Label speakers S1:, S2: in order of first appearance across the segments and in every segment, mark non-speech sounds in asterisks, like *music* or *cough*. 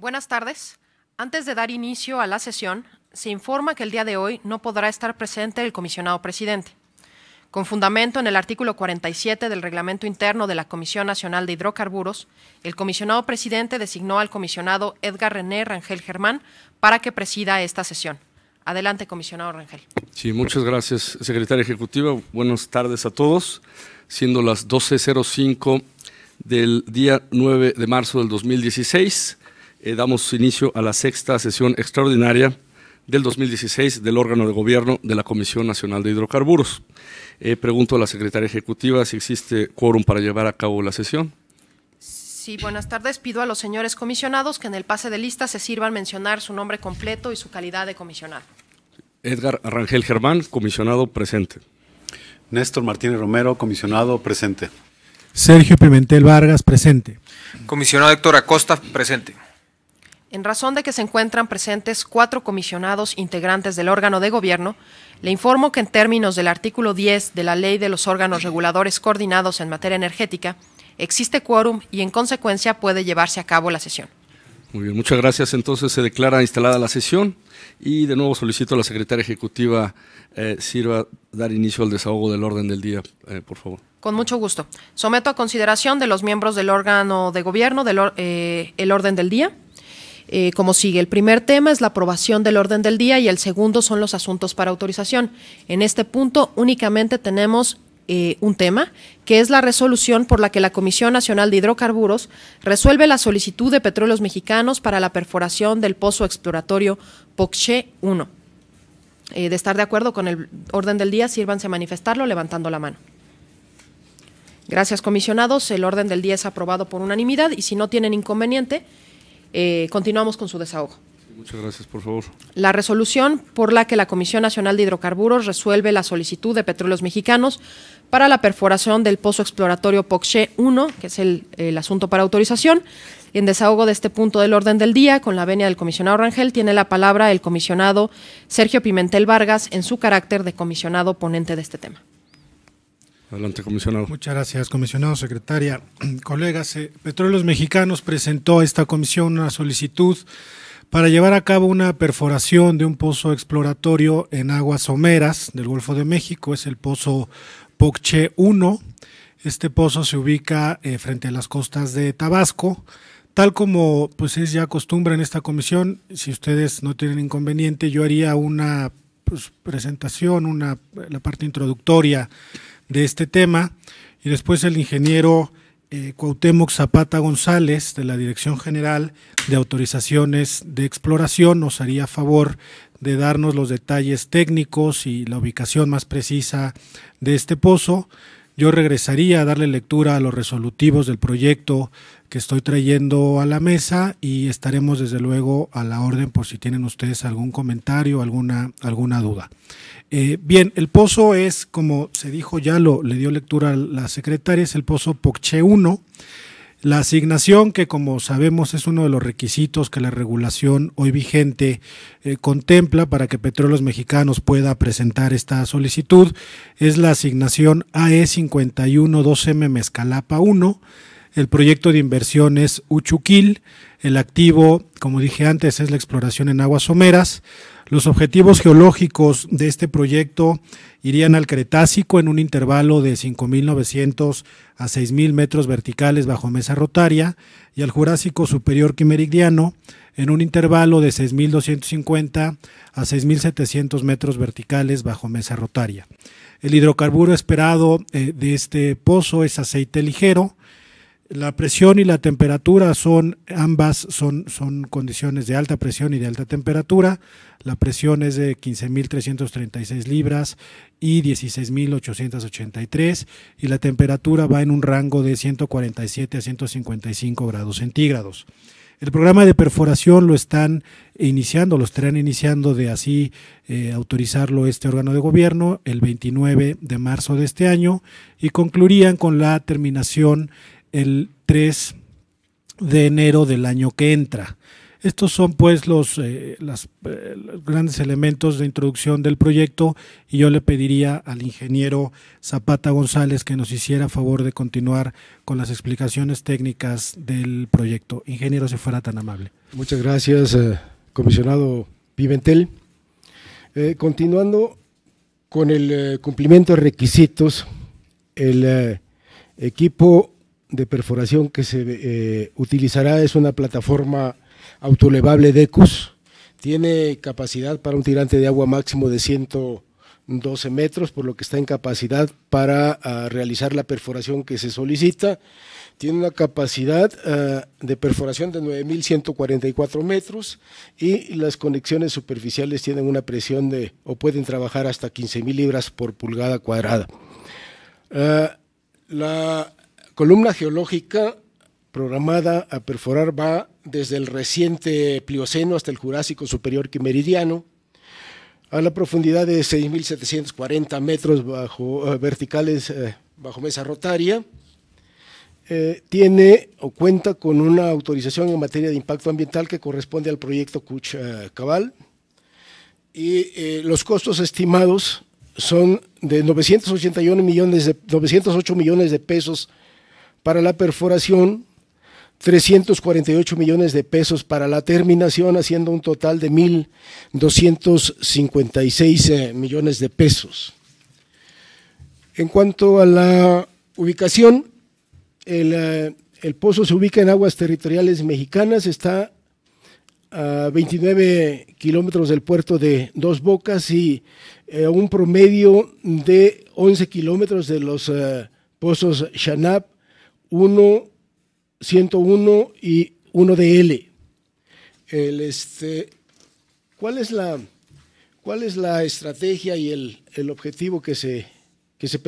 S1: Buenas tardes. Antes de dar inicio a la sesión, se informa que el día de hoy no podrá estar presente el comisionado presidente. Con fundamento en el artículo 47 del reglamento interno de la Comisión Nacional de Hidrocarburos, el comisionado presidente designó al comisionado Edgar René Rangel Germán para que presida esta sesión. Adelante, comisionado Rangel.
S2: Sí, muchas gracias, secretaria ejecutiva. Buenas tardes a todos. Siendo las 12.05 del día 9 de marzo del 2016, eh, damos inicio a la sexta sesión extraordinaria del 2016 del órgano de gobierno de la Comisión Nacional de Hidrocarburos. Eh, pregunto a la secretaria ejecutiva si existe quórum para llevar a cabo la sesión.
S1: Sí, buenas tardes. Pido a los señores comisionados que en el pase de lista se sirvan mencionar su nombre completo y su calidad de comisionado.
S2: Edgar Rangel Germán, comisionado presente.
S3: Néstor Martínez Romero, comisionado presente. Sergio Pimentel Vargas, presente. Comisionado Héctor Acosta, presente.
S1: En razón de que se encuentran presentes cuatro comisionados integrantes del órgano de gobierno, le informo que en términos del artículo 10 de la Ley de los órganos reguladores coordinados en materia energética, existe quórum y en consecuencia puede llevarse a cabo la sesión.
S2: Muy bien, muchas gracias. Entonces se declara instalada la sesión y de nuevo solicito a la secretaria ejecutiva eh, sirva dar inicio al desahogo del orden del día, eh, por favor.
S1: Con mucho gusto. Someto a consideración de los miembros del órgano de gobierno eh, el orden del día. Eh, como sigue. El primer tema es la aprobación del orden del día y el segundo son los asuntos para autorización. En este punto únicamente tenemos eh, un tema, que es la resolución por la que la Comisión Nacional de Hidrocarburos resuelve la solicitud de petróleos mexicanos para la perforación del pozo exploratorio Pocche 1. Eh, de estar de acuerdo con el orden del día, sírvanse a manifestarlo levantando la mano. Gracias, comisionados. El orden del día es aprobado por unanimidad y si no tienen inconveniente, eh, continuamos con su desahogo.
S2: Muchas gracias, por favor.
S1: La resolución por la que la Comisión Nacional de Hidrocarburos resuelve la solicitud de Petróleos Mexicanos para la perforación del pozo exploratorio Poxe 1, que es el, el, asunto para autorización. En desahogo de este punto del orden del día, con la venia del comisionado Rangel, tiene la palabra el comisionado Sergio Pimentel Vargas en su carácter de comisionado ponente de este tema.
S2: Adelante, comisionado.
S3: Muchas gracias, comisionado, secretaria. *clears throat* Colegas, Petróleos Mexicanos presentó a esta comisión una solicitud para llevar a cabo una perforación de un pozo exploratorio en aguas someras del Golfo de México, es el pozo Pocche 1. Este pozo se ubica eh, frente a las costas de Tabasco. Tal como pues es ya costumbre en esta comisión, si ustedes no tienen inconveniente, yo haría una pues, presentación, una la parte introductoria de este tema, y después el ingeniero eh, Cuauhtémoc Zapata González, de la Dirección General de Autorizaciones de Exploración, nos haría favor de darnos los detalles técnicos y la ubicación más precisa de este pozo. Yo regresaría a darle lectura a los resolutivos del proyecto que estoy trayendo a la mesa y estaremos desde luego a la orden por si tienen ustedes algún comentario, alguna, alguna duda. Eh, bien, el pozo es, como se dijo ya, lo, le dio lectura a la secretaria, es el pozo Pocche 1. La asignación, que como sabemos es uno de los requisitos que la regulación hoy vigente eh, contempla para que Petróleos Mexicanos pueda presentar esta solicitud, es la asignación AE 5112M e Mezcalapa 1 el proyecto de inversión es Uchuquil, el activo, como dije antes, es la exploración en aguas someras. Los objetivos geológicos de este proyecto irían al Cretácico en un intervalo de 5.900 a 6.000 metros verticales bajo mesa rotaria y al Jurásico Superior Quimeridiano en un intervalo de 6.250 a 6.700 metros verticales bajo mesa rotaria. El hidrocarburo esperado eh, de este pozo es aceite ligero, la presión y la temperatura son ambas, son, son condiciones de alta presión y de alta temperatura. La presión es de 15.336 libras y 16.883 y la temperatura va en un rango de 147 a 155 grados centígrados. El programa de perforación lo están iniciando, lo estarán iniciando de así eh, autorizarlo este órgano de gobierno el 29 de marzo de este año y concluirían con la terminación el 3 de enero del año que entra. Estos son pues eh, eh, los, grandes elementos de introducción del proyecto y yo le pediría al ingeniero Zapata González que nos hiciera favor de continuar con las explicaciones técnicas del proyecto. Ingeniero, si fuera tan amable.
S4: Muchas gracias, eh, comisionado Pimentel. continuando con el cumplimiento de requisitos, el equipo de perforación que se eh, utilizará es una plataforma autolevable DECUS. Tiene capacidad para un tirante de agua máximo de 112 metros, por lo que está en capacidad para ah, realizar la perforación que se solicita. Tiene una capacidad ah, de perforación de 9.144 metros y las conexiones superficiales tienen una presión de o pueden trabajar hasta 15.000 libras por pulgada cuadrada. Ah, la columna geológica programada a perforar va desde el reciente Plioceno hasta el Jurásico Superior Quimeridiano, a la profundidad de 6.740 metros bajo, eh, verticales eh, bajo mesa rotaria. Eh, tiene o cuenta con una autorización en materia de impacto ambiental que corresponde al proyecto Cuch Cabal. Y los costos estimados son de 981 millones de, 908 millones de pesos para la perforación, 348 millones de pesos para la terminación, haciendo un total de 1.256 eh, millones de pesos. En cuanto a la ubicación, eh, el, pozo se ubica en aguas territoriales mexicanas, está a 29 kilómetros del puerto de Dos Bocas y eh, un promedio de 11 kilómetros de los pozos Shanap 1, 101 y 1 de L. este, ¿cuál, es la, ¿Cuál es la estrategia y el, objetivo que se, que se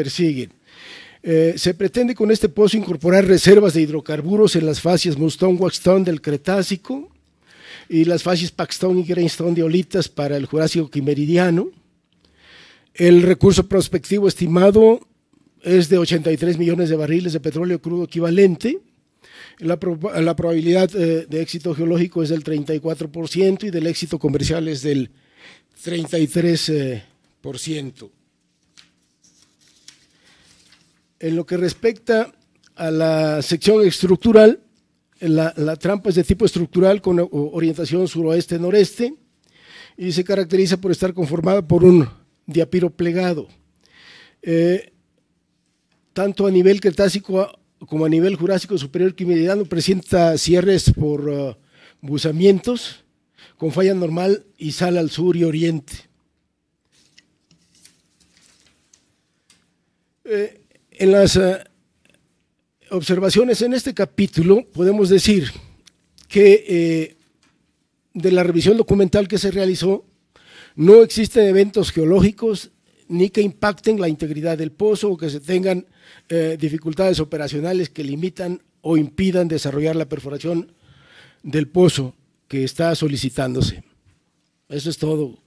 S4: eh, se pretende con este pozo incorporar reservas de hidrocarburos en las facies mustón waxton del Cretácico y las fases Paxton y Greenstone de Olitas para el Jurásico Quimeridiano. El recurso prospectivo estimado es de 83 millones de barriles de petróleo crudo equivalente. La, probabilidad eh, de éxito geológico es del 34% y del éxito comercial es del 33%. Eh, en lo que respecta a la sección estructural, la, trampa es de tipo estructural con orientación suroeste-noreste y se caracteriza por estar conformada por un diapiro plegado. Eh, tanto a nivel Cretácico como a nivel Jurásico Superior que Mediano presenta cierres por uh, buzamientos con falla normal y sal al sur y oriente. Eh, en las uh, observaciones en este capítulo podemos decir que eh, de la revisión documental que se realizó no existen eventos geológicos ni que impacten la integridad del pozo o que se tengan eh, dificultades operacionales que limitan o impidan desarrollar la perforación del pozo que está solicitándose. Eso es todo,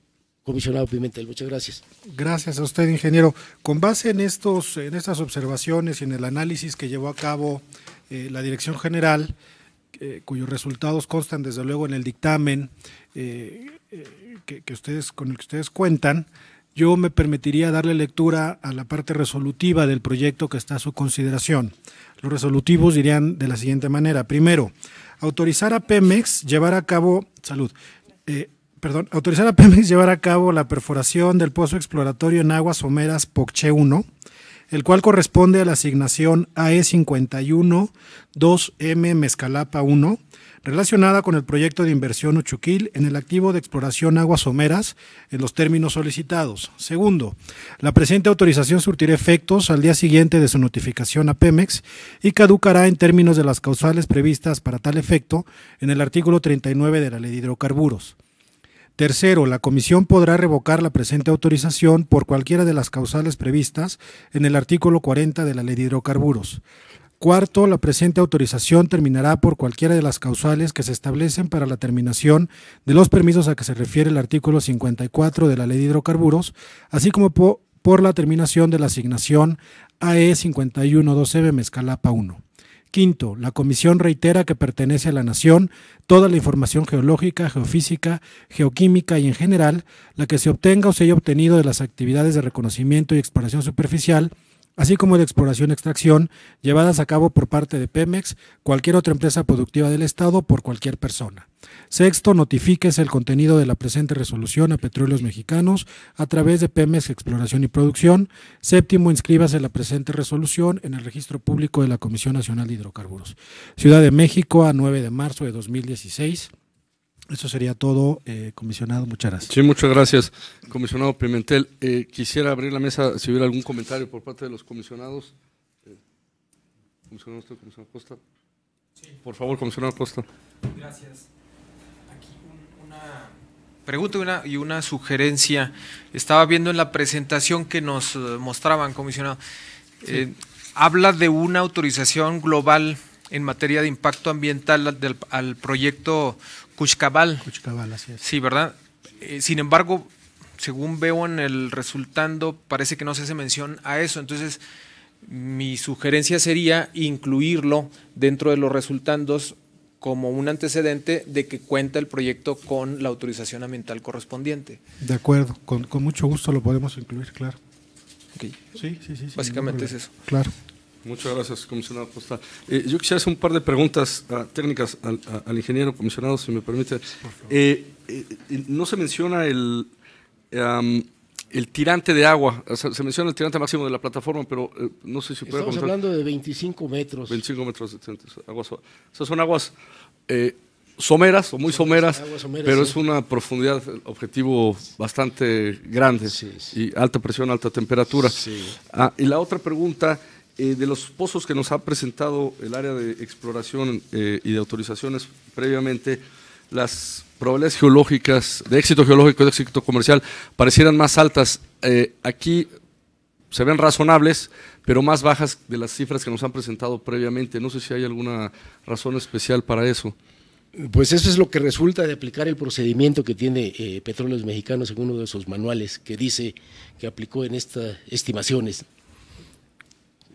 S3: comisionado Pimentel. Muchas gracias. Gracias a usted, ingeniero. Con base en, estos, en estas observaciones y en el análisis que llevó a cabo eh, la Dirección General, eh, cuyos resultados constan desde luego en el dictamen que, ustedes, con el que ustedes cuentan, yo me permitiría darle lectura a la parte resolutiva del proyecto que está a su consideración. Los resolutivos dirían de la siguiente manera. Primero, autorizar a Pemex llevar a cabo, salud, eh, autorizar a Pemex llevar a cabo la perforación del pozo exploratorio en aguas someras POCHE 1 el cual corresponde a la asignación AE51-2M Mezcalapa 1, relacionada con el proyecto de inversión Uchuquil en el activo de exploración aguas someras en los términos solicitados. Segundo, la presente autorización surtirá efectos al día siguiente de su notificación a Pemex y caducará en términos de las causales previstas para tal efecto en el artículo 39 de la Ley de Hidrocarburos. Tercero, la Comisión podrá revocar la presente autorización por cualquiera de las causales previstas en el artículo 40 de la Ley de Hidrocarburos. Cuarto, la presente autorización terminará por cualquiera de las causales que se establecen para la terminación de los permisos a que se refiere el artículo 54 de la Ley de Hidrocarburos, así como por la terminación de la asignación AE b Mezcalapa 1. Quinto, la Comisión reitera que pertenece a la Nación toda la información geológica, geofísica, geoquímica y en general la que se obtenga o se haya obtenido de las actividades de reconocimiento y exploración superficial, así como de exploración y extracción llevadas a cabo por parte de Pemex, cualquier otra empresa productiva del Estado por cualquier persona. Sexto, notifíquese el contenido de la presente resolución a Petróleos Mexicanos a través de Pemex Exploración y Producción. Séptimo, inscríbase la presente resolución en el registro público de la Comisión Nacional de Hidrocarburos. Ciudad de México, a 9 de marzo de 2016. Eso sería todo, eh, comisionado. Muchas gracias. Sí,
S2: muchas gracias, comisionado Pimentel. Eh, quisiera abrir la mesa si hubiera algún comentario por parte de los comisionados. Eh, comisionado, comisionado Costa. Sí. Por favor, comisionado
S3: Costa. Gracias pregunta y una, sugerencia. Estaba viendo en la presentación que nos eh, mostraban, comisionado. Eh, habla de una autorización global en materia de impacto ambiental al, proyecto Cuchcabal. Cuchcabal, así es. Sí, ¿verdad? Eh, sin embargo, según veo en el resultando, parece que no se hace mención a eso. Entonces, mi sugerencia sería incluirlo dentro de los resultados como un antecedente de que cuenta el proyecto con la autorización ambiental correspondiente. De acuerdo, con, mucho gusto lo podemos incluir, claro. Sí, sí, sí. Básicamente es eso. Claro.
S2: Muchas gracias, comisionado postal. Eh, yo quisiera hacer un par de preguntas ah, técnicas al, ingeniero comisionado, si me permite. Eh, eh, no se menciona el, el tirante de agua, se menciona el tirante máximo de la plataforma, pero eh, no sé si puede Estamos hablando de 25 metros. 25 metros de aguas, o son aguas eh, someras o muy someras, pero es una profundidad objetivo bastante grande y alta presión, alta temperatura. Ah, y la otra pregunta, eh, de los pozos que nos ha presentado el área de exploración y de autorizaciones previamente, las probabilidades geológicas de éxito geológico y de éxito comercial parecieran más altas. Eh, aquí se ven razonables, pero más bajas de las cifras que nos han presentado previamente. No sé si hay alguna razón especial para eso. Pues eso es lo que resulta de aplicar el procedimiento que tiene eh, Petróleos Mexicanos
S4: en uno de sus manuales que dice que aplicó en estas estimaciones.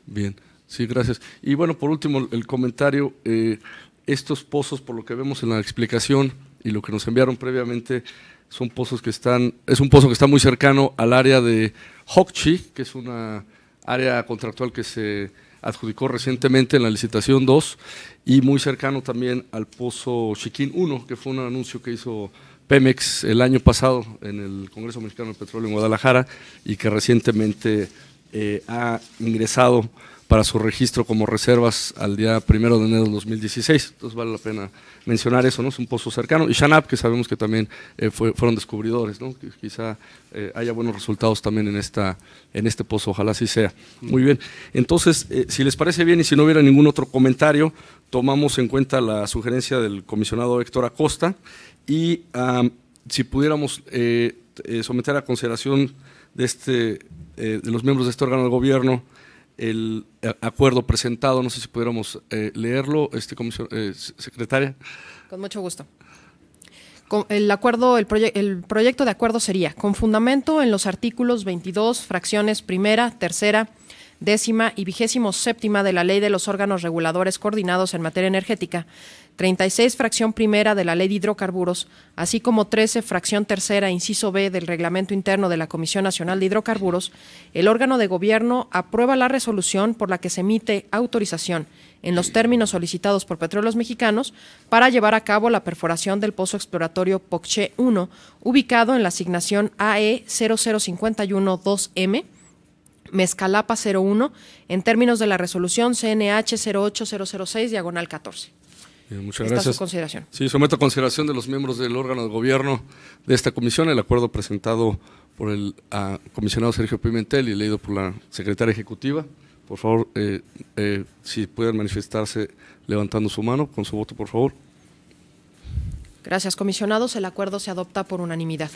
S2: Bien, sí, gracias. Y bueno, por último, el comentario. Eh, estos pozos, por lo que vemos en la explicación y lo que nos enviaron previamente, son pozos que están, es un pozo que está muy cercano al área de Hokchi, que es una área contractual que se adjudicó recientemente en la licitación 2 y muy cercano también al pozo Chiquín 1, que fue un anuncio que hizo Pemex el año pasado en el Congreso Mexicano de Petróleo en Guadalajara y que recientemente eh, ha ingresado para su registro como reservas al día primero de enero de 2016. Entonces vale la pena mencionar eso, ¿no? Es un pozo cercano. Y Shanab, que sabemos que también eh, fueron descubridores, ¿no? Que quizá eh, haya buenos resultados también en, esta, en este pozo, ojalá así sea. Muy bien. Entonces, eh, si les parece bien y si no hubiera ningún otro comentario, tomamos en cuenta la sugerencia del comisionado Héctor Acosta y si pudiéramos someter a consideración de, este, de los miembros de este órgano de gobierno, el eh, acuerdo presentado. No sé si pudiéramos eh, leerlo, este eh, secretaria.
S1: Con mucho gusto. El acuerdo, el, el, proyecto de acuerdo sería con fundamento en los artículos 22, fracciones primera, tercera, décima y vigésimo séptima de la Ley de los órganos reguladores coordinados en materia energética, 36 fracción primera de la Ley de Hidrocarburos, así como 13 fracción tercera, inciso B del Reglamento Interno de la Comisión Nacional de Hidrocarburos, el órgano de gobierno aprueba la resolución por la que se emite autorización en los términos solicitados por Petróleos Mexicanos para llevar a cabo la perforación del pozo exploratorio POCCHE 1, ubicado en la asignación AE 00512M Mezcalapa 01 en términos de la resolución CNH 08006 diagonal 14.
S2: muchas gracias. Su consideración. Sí, someto a consideración de los miembros del órgano de gobierno de esta comisión el acuerdo presentado por el comisionado Sergio Pimentel y leído por la secretaria ejecutiva. Por favor, eh, eh, si pueden manifestarse levantando su mano con su voto, por favor.
S1: Gracias, comisionados. El acuerdo se adopta por unanimidad.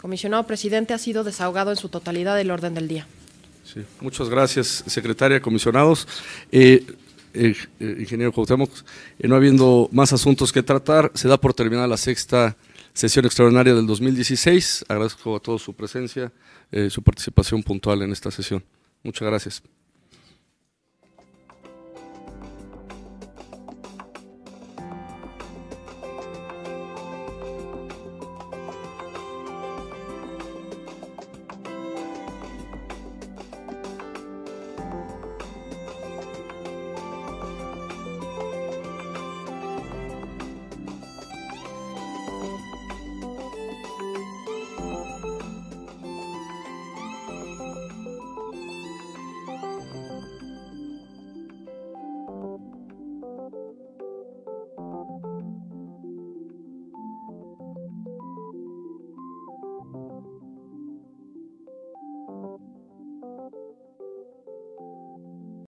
S1: Comisionado presidente, ha sido desahogado en su totalidad el orden del día
S2: muchas gracias, secretaria, comisionados. Eh, eh, eh, ingeniero Cuauhtémoc, no habiendo más asuntos que tratar, se da por terminada la sexta sesión extraordinaria del 2016. Agradezco a todos su presencia, su participación puntual en esta sesión. Muchas gracias.